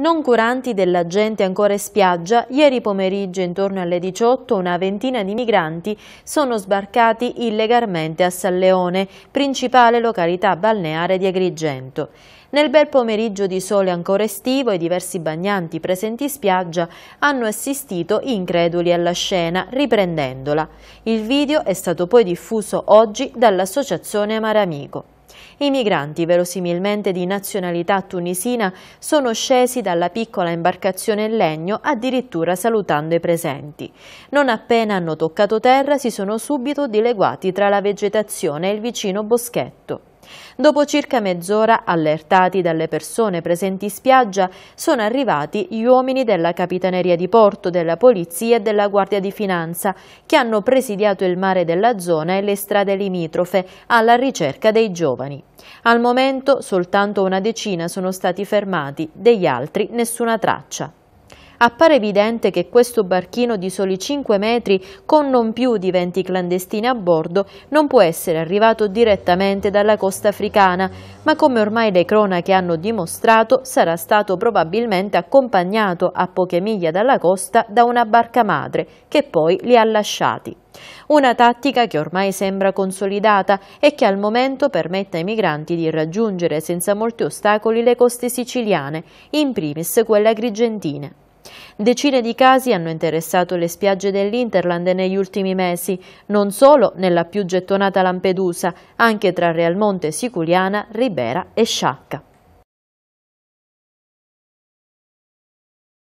Non curanti della gente ancora in spiaggia, ieri pomeriggio intorno alle 18 una ventina di migranti sono sbarcati illegalmente a San Leone, principale località balneare di Agrigento. Nel bel pomeriggio di sole ancora estivo i diversi bagnanti presenti in spiaggia hanno assistito increduli alla scena, riprendendola. Il video è stato poi diffuso oggi dall'associazione Maramico. I migranti, verosimilmente di nazionalità tunisina, sono scesi dalla piccola imbarcazione in legno addirittura salutando i presenti. Non appena hanno toccato terra si sono subito dileguati tra la vegetazione e il vicino boschetto. Dopo circa mezz'ora, allertati dalle persone presenti in spiaggia, sono arrivati gli uomini della Capitaneria di Porto, della Polizia e della Guardia di Finanza, che hanno presidiato il mare della zona e le strade limitrofe alla ricerca dei giovani. Al momento soltanto una decina sono stati fermati, degli altri nessuna traccia appare evidente che questo barchino di soli 5 metri con non più di 20 clandestini a bordo non può essere arrivato direttamente dalla costa africana, ma come ormai le cronache hanno dimostrato sarà stato probabilmente accompagnato a poche miglia dalla costa da una barca madre che poi li ha lasciati. Una tattica che ormai sembra consolidata e che al momento permette ai migranti di raggiungere senza molti ostacoli le coste siciliane, in primis quelle agrigentine. Decine di casi hanno interessato le spiagge dell'Interland negli ultimi mesi, non solo nella più gettonata Lampedusa, anche tra Realmonte, Siculiana, Ribera e Sciacca.